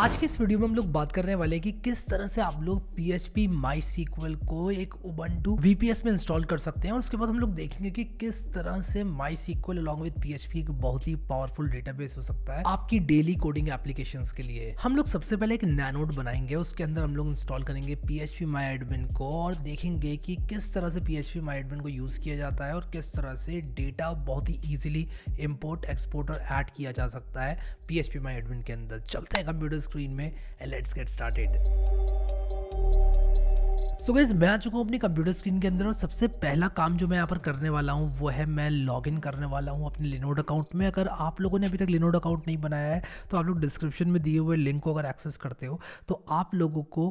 आज के इस वीडियो में हम लोग बात करने वाले हैं कि किस तरह से आप लोग P H P MySQL को एक उबंटू वीपीएस में इंस्टॉल कर सकते हैं और उसके बाद हम लोग देखेंगे कि किस तरह से MySQL along with P H P एक बहुत ही पावरफुल डेटाबेस हो सकता है आपकी डेली कोडिंग एप्लीकेशन के लिए हम लोग सबसे पहले एक नैनोट बनाएंगे उसके अंदर हम लोग इंस्टॉल करेंगे P H P my admin को और देखेंगे कि किस तरह से P H P my admin को यूज किया जाता है और किस तरह से डेटा बहुत ही ईजिली इम्पोर्ट एक्सपोर्ट और एड किया जा सकता है P H P my admin के अंदर चलते हैं कंप्यूटर्स स्क्रीन में and let's get started so guys मैं आ चुका हूँ अपनी कंप्यूटर स्क्रीन के अंदर और सबसे पहला काम जो मैं यहाँ पर करने वाला हूँ वो है मैं लॉगिन करने वाला हूँ अपने लिनोड अकाउंट में अगर आप लोगों ने अभी तक लिनोड अकाउंट नहीं बनाया है तो आप लोग डिस्क्रिप्शन में दिए हुए लिंक को अगर एक्सेस करते हो तो आप लोगों को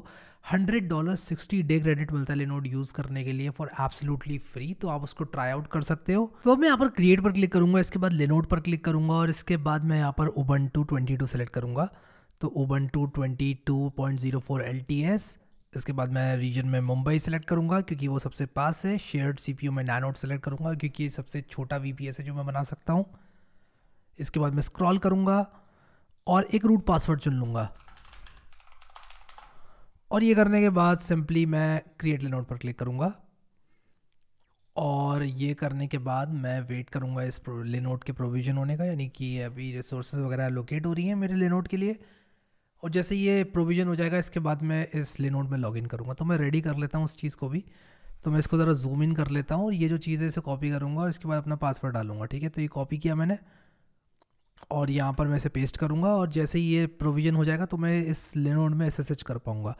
hundred dollar sixty day credit मिलता है लिनोड यूज़ करने के लिए फॉर एब्सोल्युटली फ्री तो आप उसको ट्राई आउट कर सकते हो तो मैं यहाँ पर क्रिएट पर क्लिक करूँगा इसके बाद लिनोड पर क्लिक करूँगा और इसके बाद मैं यहाँ पर Ubuntu twenty two select करूँगा तो Ubuntu twenty two point zero four L T S इसके बाद मैं रीजन में मुंबई सेलेक्ट करूँगा क्योंकि वो सबसे पास है शेयर्ड सी पी यू में नानोट सेलेक्ट करूँगा क्योंकि ये सबसे छोटा वी पी एस है जो मैं बना सकता हूँ इसके बाद मैं स्क्रॉल करूँगा और एक रूट पासवर्ड चुन लूँगा और ये करने के बाद सिंपली मैं क्रिएट लेनोट पर क्लिक करूँगा और ये करने के बाद मैं वेट करूँगा इस लेनोट के प्रोविज़न होने का यानी कि अभी रिसोर्सेज वगैरह लोकेट हो रही हैं मेरे लेनोट के लिए और जैसे ये प्रोविज़न हो जाएगा इसके बाद मैं इस लिनोड में लॉगिन करूँगा तो मैं रेडी कर लेता हूँ उस चीज़ को भी तो मैं इसको ज़रा जूम इन कर लेता हूँ और ये जो चीज़ है इसे कॉपी करूँगा और इसके बाद अपना पासवर्ड डालूंगा ठीक है तो ये कॉपी किया मैंने और यहाँ पर मैं इसे पेस्ट करूँगा और जैसे ही ये प्रोविज़न हो जाएगा तो मैं इस लेनोड में एस कर पाऊँगा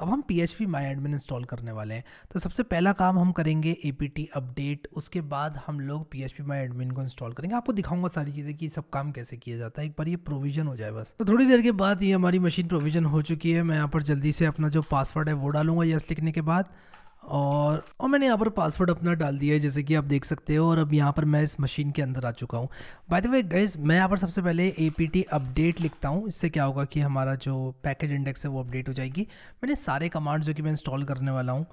अब हम P H P my admin install करने वाले हैं तो सबसे पहला काम हम करेंगे ए पी टी अपडेट उसके बाद हम लोग P H P my admin को इंस्टॉल करेंगे आपको दिखाऊंगा सारी चीज़ें कि सब काम कैसे किया जाता है एक बार ये प्रोविज़न हो जाए बस तो थोड़ी देर के बाद ये हमारी मशीन प्रोविज़न हो चुकी है मैं यहाँ पर जल्दी से अपना जो पासवर्ड है वो डालूंगा यस लिखने के बाद और और मैंने यहाँ पर पासवर्ड अपना डाल दिया है जैसे कि आप देख सकते हो और अब यहाँ पर मैं इस मशीन के अंदर आ चुका हूँ बाय द वे गैस मैं यहाँ पर सबसे पहले ए अपडेट लिखता हूँ इससे क्या होगा कि हमारा जो पैकेज इंडेक्स है वो अपडेट हो जाएगी मैंने सारे कमांड जो कि मैं इंस्टॉल करने वाला हूँ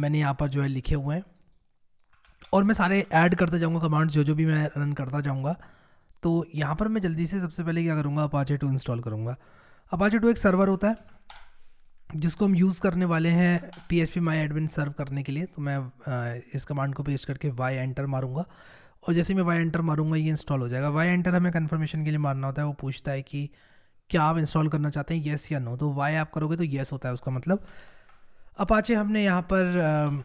मैंने यहाँ पर जो है लिखे हुए हैं और मैं सारे ऐड करता जाऊँगा कमांड जो जो भी मैं रन करता जाऊँगा तो यहाँ पर मैं जल्दी से सबसे पहले क्या करूँगा अपाचे टू इंस्टॉल करूँगा अपाचे टू एक सर्वर होता है जिसको हम यूज़ करने वाले हैं P H P my admin serve करने के लिए तो मैं इस कमांड को पेस्ट करके वाई एंटर मारूंगा और जैसे मैं वाई एंटर मारूंगा ये इंस्टॉल हो जाएगा वाई एंटर हमें कन्फर्मेशन के लिए मारना होता है वो पूछता है कि क्या आप इंस्टॉल करना चाहते हैं येस या नो तो वाई आप करोगे तो येस होता है उसका मतलब अपाचे हमने यहाँ पर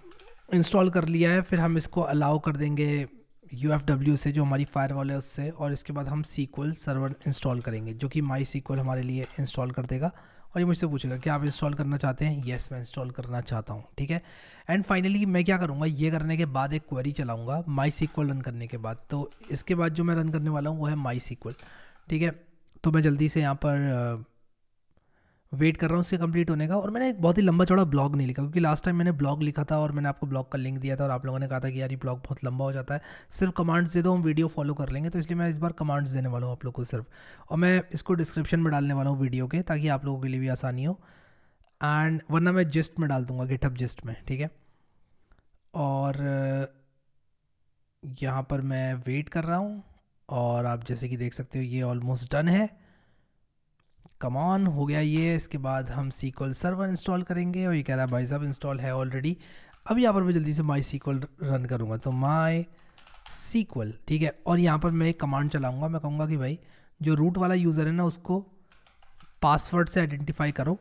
इंस्टॉल कर लिया है फिर हम इसको अलाउ कर देंगे यू एफ डब्ल्यू से जो हमारी फायर वॉल है उससे और इसके बाद हम सीक्वल सर्वर इंस्टॉल करेंगे जो कि माई सीक्वल हमारे लिए इंस्टॉल कर देगा और ये मुझसे पूछेगा कि आप इंस्टॉल करना चाहते हैं येस yes, मैं इंस्टॉल करना चाहता हूँ ठीक है एंड फाइनली मैं क्या करूँगा ये करने के बाद एक क्वेरी चलाऊँगा माई सीक्वल रन करने के बाद तो इसके बाद जो मैं रन करने वाला हूँ वो है माई सीक्वल ठीक है तो मैं जल्दी से यहाँ पर वेट कर रहा हूँ उसके कंप्लीट होने का और मैंने एक बहुत ही लंबा चौड़ा ब्लॉग नहीं लिखा क्योंकि लास्ट टाइम मैंने ब्लॉग लिखा था और मैंने आपको ब्लॉग का लिंक दिया था और आप लोगों ने कहा था कि यार ये ब्लॉग बहुत लंबा हो जाता है सिर्फ कमांड्स दे दो हम वीडियो फॉलो कर लेंगे तो इसलिए मैं इस बार कमांड्स देने वाला हूँ आप लोग को सिर्फ और मैं इसको डिस्क्रिप्शन में डालने वाला हूँ वीडियो के ताकि आप लोगों के लिए भी आसानी हो एंड वरना मैं जिस्ट में डाल दूँगा गिटअप जिस्ट में ठीक है और यहाँ पर मैं वेट कर रहा हूँ और आप जैसे कि देख सकते हो ये ऑलमोस्ट डन है कमान हो गया ये इसके बाद हम सीक्वल सर्वर इंस्टॉल करेंगे और ये कह रहा है भाई साहब इंस्टॉल है ऑलरेडी अब यहाँ पर मैं जल्दी से माई सीक्वल रन करूँगा तो माई सीक्वल ठीक है और यहाँ पर मैं एक कमांड चलाऊँगा मैं कहूँगा कि भाई जो रूट वाला यूज़र है ना उसको पासवर्ड से आइडेंटिफाई करो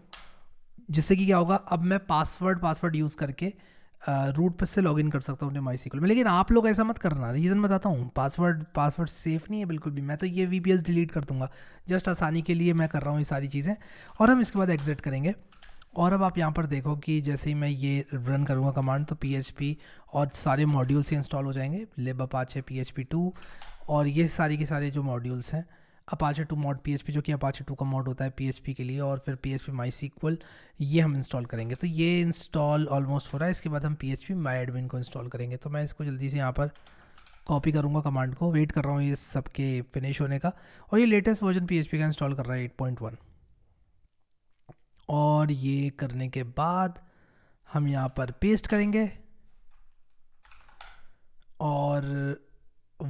जिससे कि क्या होगा अब मैं पासवर्ड पासवर्ड यूज़ करके रूट पर से इन कर सकता हूँ अपने माई सीक्वल में लेकिन आप लोग ऐसा मत करना रीज़न बताता हूँ पासवर्ड पासवर्ड सेफ नहीं है बिल्कुल भी मैं तो ये वी डिलीट कर दूँगा जस्ट आसानी के लिए मैं कर रहा हूँ ये सारी चीज़ें और हम इसके बाद एग्जिट करेंगे और अब आप यहाँ पर देखो कि जैसे ही मैं ये रन करूँगा कमांड तो पी और सारे मॉड्यूल्स इंस्टॉल हो जाएंगे लेबा पाँच है पी एच टू और ये सारी के सारे जो मॉड्यूल्स हैं अपाचे टू मॉड पी जो कि अपाचे टू का मॉड होता है पी के लिए और फिर पी एच पी ये हम इंस्टॉल करेंगे तो ये इंस्टॉल ऑलमोस्ट हो रहा है इसके बाद हम पी एच पी को इंस्टॉल करेंगे तो मैं इसको जल्दी से यहाँ पर कॉपी करूँगा कमांड को वेट कर रहा हूँ ये सब के फिनिश होने का और ये लेटेस्ट वर्जन पी का इंस्टॉल कर रहा है एट और ये करने के बाद हम यहाँ पर पेस्ट करेंगे और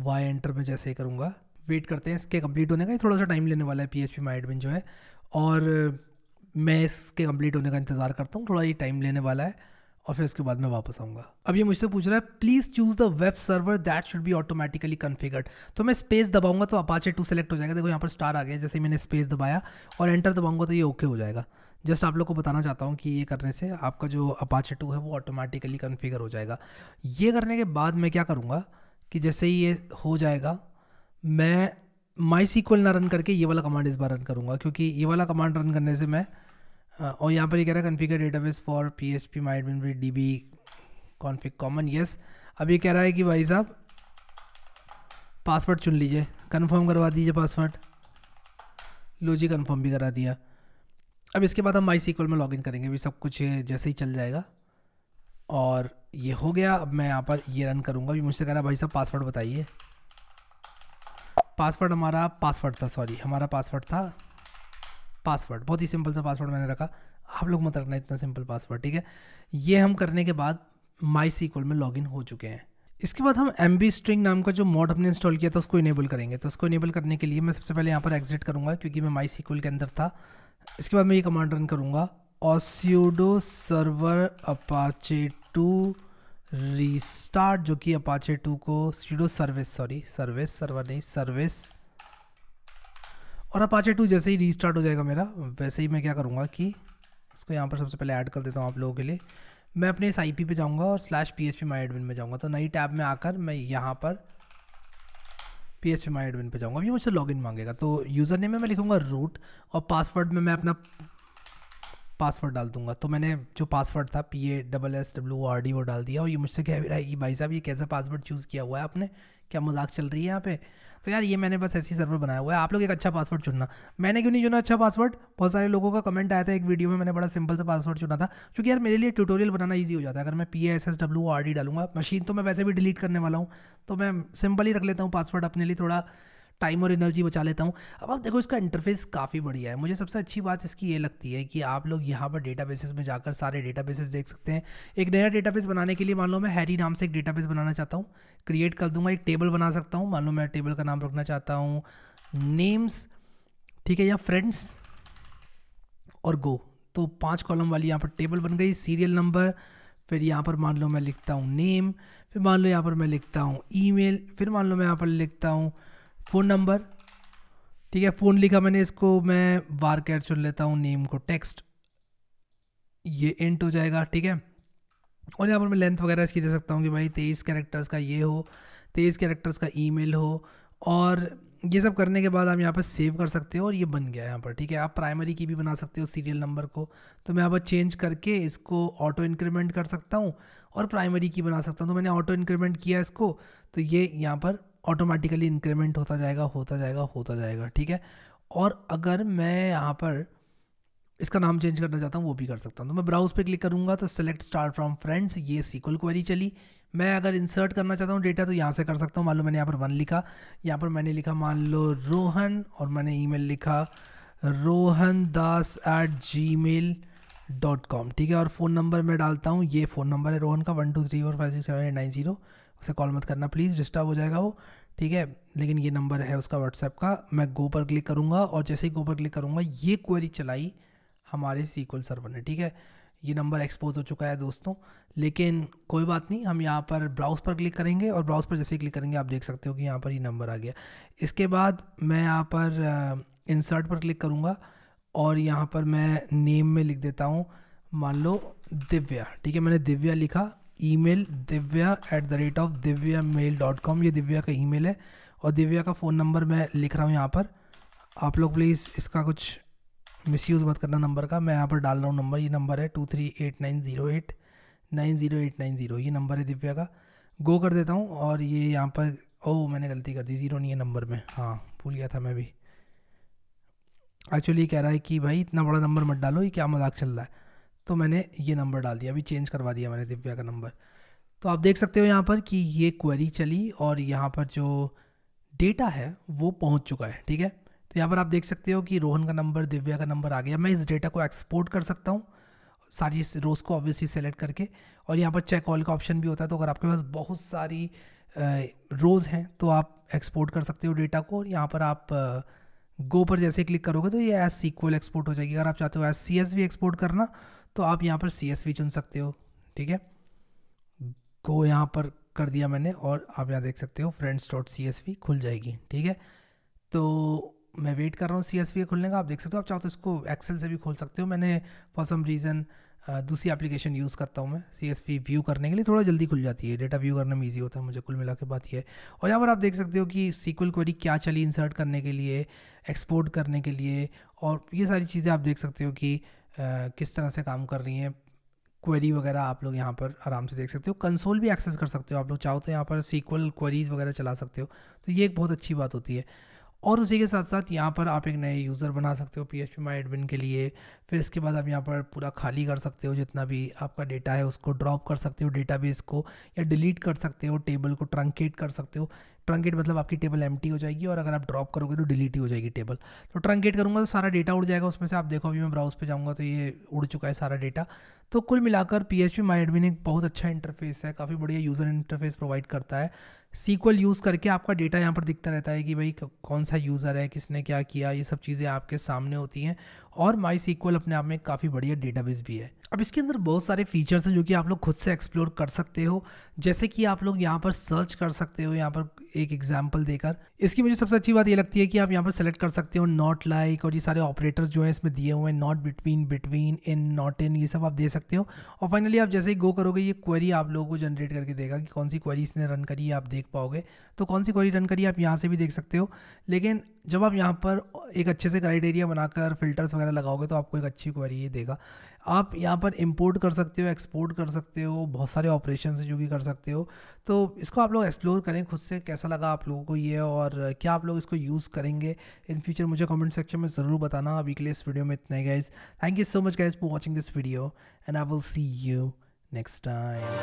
वाई एंटर में जैसे ही करूँगा वेट करते हैं इसके कंप्लीट होने का ये थोड़ा सा टाइम लेने वाला है P H P my admin जो है और मैं इसके कंप्लीट होने का इंतज़ार करता हूँ थोड़ा ये टाइम लेने वाला है और फिर उसके बाद मैं वापस आऊँगा अब ये मुझसे पूछ रहा है please choose the web server that should be automatically configured तो मैं स्पेस दबाऊंगा तो अपाचे टू सेलेक्ट हो जाएगा देखो यहाँ पर स्टार आ गया जैसे मैंने स्पेस दबाया और एंटर दबाऊंगा तो ये ओके okay हो जाएगा जस्ट आप लोग को बताना चाहता हूँ कि ये करने से आपका जो अपाचे टू है वो ऑटोमेटिकली कन्फिगर हो जाएगा ये करने के बाद मैं क्या करूँगा कि जैसे ही ये हो जाएगा मैं माई सीक्वल ना रन करके ये वाला कमांड इस बार रन करूँगा क्योंकि ये वाला कमांड रन करने से मैं और यहाँ पर ये कह रहा है configure database for P H P my admin D B config common yes अब ये कह रहा है कि भाई साहब पासवर्ड चुन लीजिए कन्फर्म करवा दीजिए पासवर्ड लो जी कन्फर्म भी करा दिया अब इसके बाद हम माई सीक्वल में लॉगिन करेंगे भी सब कुछ जैसे ही चल जाएगा और ये हो गया अब मैं यहाँ पर ये रन करूँगा भी मुझसे कह रहा भाई साहब पासवर्ड बताइए पासवर्ड हमारा पासवर्ड था सॉरी हमारा पासवर्ड था पासवर्ड बहुत ही सिंपल सा पासवर्ड मैंने रखा आप लोग मत रखना इतना सिंपल पासवर्ड ठीक है ये हम करने के बाद माई सीक्वल में लॉगिन हो चुके हैं इसके बाद हम एम बी स्ट्रिंग नाम का जो मॉड हमने इंस्टॉल किया था उसको इनेबल करेंगे तो उसको इनेबल करने के लिए मैं सबसे पहले यहाँ पर एग्जिट करूँगा क्योंकि मैं माई सीक्वल के अंदर था इसके बाद मैं ये कमांड रन करूँगा sudo server Apache two restart जो कि अपाचे टू को sudo service sorry service server नहीं सर्विस और अपाचे टू जैसे ही रीस्टार्ट हो जाएगा मेरा वैसे ही मैं क्या करूँगा कि इसको यहाँ पर सबसे पहले ऐड कर देता हूँ आप लोगों के लिए मैं अपने इस आई पी पे जाऊँगा और slash P H P my admin में जाऊँगा तो नई टैब में आकर मैं यहाँ पर P H P my admin पर जाऊँगा अभी मुझसे लॉगिन मांगेगा तो यूज़र नेम में मैं लिखूँगा रूट और पासवर्ड में मैं अपना पासवर्ड डाल दूंगा तो मैंने जो पासवर्ड था P A double S W R D वो डाल दिया और ये मुझसे कह भी रहा है कि भाई साहब ये कैसा पासवर्ड चूज़ किया हुआ है आपने क्या मजाक चल रही है यहाँ पे तो यार ये मैंने बस ऐसी सर्वर बनाया हुआ है आप लोग एक अच्छा पासवर्ड चुनना मैंने क्यों नहीं चुना अच्छा पासवर्ड बहुत सारे लोगों का कमेंट आया था एक वीडियो में मैंने बड़ा सिंपल सा पासवर्ड चुना था क्योंकि यार मेरे लिए ट्यूटोरियल बनाना ईजी हो जाता है अगर मैं P S S W R D डालूंगा मशीन तो मैं वैसे भी डिलीट करने वाला हूँ तो मैं सिंपल ही रख लेता हूँ पासवर्ड अपने लिए थोड़ा टाइम और एनर्जी बचा लेता हूँ अब आप देखो इसका इंटरफेस काफ़ी बढ़िया है मुझे सबसे अच्छी बात इसकी ये लगती है कि आप लोग यहाँ पर डेटा में जाकर सारे डेटा देख सकते हैं एक नया डेटा बनाने के लिए मान लो मैं हैरी नाम से एक डेटा बनाना चाहता हूँ क्रिएट कर दूंगा एक टेबल बना सकता हूँ मान लो मैं टेबल का नाम रखना चाहता हूँ नेम्स ठीक है या फ्रेंड्स और गो तो पांच कॉलम वाली यहाँ पर टेबल बन गई सीरियल नंबर फिर यहाँ पर मान लो मैं लिखता हूँ नेम फिर मान लो यहाँ पर मैं लिखता हूँ ईमेल फिर मान लो मैं यहाँ पर लिखता हूँ फ़ोन नंबर ठीक है फ़ोन लिखा मैंने इसको मैं बार कैट चुन लेता हूँ नेम को टेक्स्ट ये इंट हो जाएगा ठीक है और यहाँ पर मैं लेंथ वगैरह इसकी दे सकता हूँ कि भाई तेईस कैरेक्टर्स का ये हो तेईस कैरेक्टर्स का ईमेल हो और ये सब करने के बाद आप यहाँ पर सेव कर सकते हो और ये बन गया यहाँ पर ठीक है आप प्राइमरी की भी बना सकते हो सीरियल नंबर को तो मैं यहाँ पर चेंज करके इसको ऑटो इंक्रीमेंट कर सकता हूँ और प्राइमरी की बना सकता हूँ तो मैंने ऑटो इंक्रीमेंट किया इसको तो ये यहाँ पर ऑटोमेटिकली इंक्रीमेंट होता जाएगा होता जाएगा होता जाएगा ठीक है और अगर मैं यहाँ पर इसका नाम चेंज करना चाहता हूँ वो भी कर सकता हूँ तो मैं ब्राउज पे क्लिक करूँगा तो सेलेक्ट स्टार्ट फ्रॉम फ्रेंड्स ये सीक्वल क्वेरी चली मैं अगर इंसर्ट करना चाहता हूँ डेटा तो यहाँ से कर सकता हूँ मान लो मैंने यहाँ पर वन लिखा यहाँ पर मैंने लिखा मान लो रोहन और मैंने ई लिखा Rohan Das at Gmail dot com ठीक है और फ़ोन नंबर मैं डालता हूँ ये फ़ोन नंबर है रोहन का one two three four five six seven eight nine zero उसे कॉल मत करना प्लीज़ डिस्टर्ब हो जाएगा वो ठीक है लेकिन ये नंबर है उसका व्हाट्सएप का मैं गो पर क्लिक करूँगा और जैसे ही गो पर क्लिक करूँगा ये क्वेरी चलाई हमारे सीक्वल सर्वर ने ठीक है ये नंबर एक्सपोज हो चुका है दोस्तों लेकिन कोई बात नहीं हम यहाँ पर ब्राउज़ पर क्लिक करेंगे और ब्राउज़ पर जैसे ही क्लिक करेंगे आप देख सकते हो कि यहाँ पर ये नंबर आ गया इसके बाद मैं यहाँ पर इंसर्ट पर क्लिक करूँगा और यहाँ पर मैं नेम में लिख देता हूँ मान लो दिव्या ठीक है मैंने दिव्या लिखा email Divya at the rate of Divya mail dot com ये दिव्या का ईमेल है और दिव्या का फ़ोन नंबर मैं लिख रहा हूँ यहाँ पर आप लोग प्लीज़ इसका कुछ मिस यूज़ मत करना नंबर का मैं यहाँ पर डाल रहा हूँ नंबर ये नंबर है two three eight nine zero eight nine zero eight nine zero ये नंबर है दिव्या का गो कर देता हूँ और ये यहाँ पर ओ मैंने गलती कर दी ज़ीरो नहीं है नंबर में हाँ भूल गया था मैं भी एक्चुअली कह रहा है कि भाई इतना बड़ा नंबर मत डालो ये क्या मजाक चल रहा है तो मैंने ये नंबर डाल दिया अभी चेंज करवा दिया मैंने दिव्या का नंबर तो आप देख सकते हो यहाँ पर कि ये क्वेरी चली और यहाँ पर जो डेटा है वो पहुँच चुका है ठीक है तो यहाँ पर आप देख सकते हो कि रोहन का नंबर दिव्या का नंबर आ गया मैं इस डेटा को एक्सपोर्ट कर सकता हूँ सारी रोज़ को ऑब्वियसली सेलेक्ट करके और यहाँ पर चेक ऑल का ऑप्शन भी होता है तो अगर आपके पास बहुत सारी रोज़ हैं तो आप एक्सपोर्ट कर सकते हो डेटा को और यहाँ पर आप गो पर जैसे क्लिक करोगे तो ये एस सीक्वल एक्सपोर्ट हो जाएगी अगर आप चाहते हो एस सी एस भी एक्सपोर्ट करना तो आप यहाँ पर सी चुन सकते हो ठीक है गो यहाँ पर कर दिया मैंने और आप यहाँ देख सकते हो फ्रेंड्स डॉट सी खुल जाएगी ठीक है तो मैं वेट कर रहा हूँ सी एस वी खुलने का आप देख सकते हो आप चाहो तो इसको एक्सेल से भी खोल सकते हो मैंने फॉर सम रीज़न दूसरी एप्लीकेशन यूज़ करता हूँ मैं सी एस वी व्यू करने के लिए थोड़ा जल्दी खुल जाती है डेटा व्यू करने में ईजी होता है मुझे कुल मिला के बात यह है और यहाँ पर आप देख सकते हो कि सीक्वल क्वेरी क्या चली इंसर्ट करने के लिए एक्सपोर्ट करने के लिए और ये सारी चीज़ें आप देख सकते हो कि किस तरह से काम कर रही हैं क्वेरी वगैरह आप लोग यहाँ पर आराम से देख सकते हो कंसोल भी एक्सेस कर सकते हो आप लोग चाहो तो यहाँ पर सीक्वल क्वेरीज़ वगैरह चला सकते हो तो ये एक बहुत अच्छी बात होती है और उसी के साथ साथ यहाँ पर आप एक नए यूज़र बना सकते हो P H P my admin के लिए फिर इसके बाद आप यहाँ पर पूरा खाली कर सकते हो जितना भी आपका डेटा है उसको ड्रॉप कर सकते हो डेटाबेस को या डिलीट कर सकते हो टेबल को ट्रंकेट कर सकते हो ट्रंकेट मतलब आपकी टेबल एम हो जाएगी और अगर आप ड्रॉप करोगे तो डिलीट ही हो जाएगी टेबल तो ट्रंकेट करूँगा तो सारा डेटा उड़ जाएगा उसमें से आप देखो अभी मैं ब्राउज पर जाऊँगा तो ये उड़ चुका है सारा डेटा तो कुल मिलाकर पी एच पी माई एक बहुत अच्छा इंटरफेस है काफ़ी बढ़िया यूज़र इंटरफेस प्रोवाइड करता है सीक्वल यूज़ करके आपका डेटा यहाँ पर दिखता रहता है कि भाई कौन सा यूज़र है किसने क्या किया ये सब चीज़ें आपके सामने होती हैं और माई सीक्वल अपने आप में काफ़ी बढ़िया डेटाबेस भी है अब इसके अंदर बहुत सारे फीचर्स हैं जो कि आप लोग खुद से एक्सप्लोर कर सकते हो जैसे कि आप लोग यहाँ पर सर्च कर सकते हो यहाँ पर एक एग्जाम्पल देकर इसकी मुझे सबसे अच्छी बात ये लगती है कि आप यहाँ पर सेलेक्ट कर सकते हो नॉट लाइक और ये सारे ऑपरेटर्स जो हैं इसमें दिए हुए हैं not between between in not in ये सब आप दे सकते हो और फाइनली आप जैसे ही गो करोगे ये क्वेरी आप लोगों को जनरेट करके देगा कि कौन सी क्वेरी इसने रन करी है आप देख पाओगे तो कौन सी क्वेरी रन करी आप यहाँ से भी देख सकते हो लेकिन जब आप यहाँ पर एक अच्छे से क्राइटेरिया बनाकर फिल्टर्स वगैरह लगाओगे तो आपको एक अच्छी क्वेरी ये देगा आप यहाँ पर इंपोर्ट कर सकते हो एक्सपोर्ट कर सकते हो बहुत सारे ऑपरेशन जो भी कर सकते हो तो इसको आप लोग एक्सप्लोर करें खुद से कैसा लगा आप लोगों को ये और क्या आप लोग इसको यूज़ करेंगे इन फ्यूचर मुझे कमेंट सेक्शन में ज़रूर बताना अभी के लिए इस वीडियो में इतना guys thank you so much guys for watching this video and I will see you next time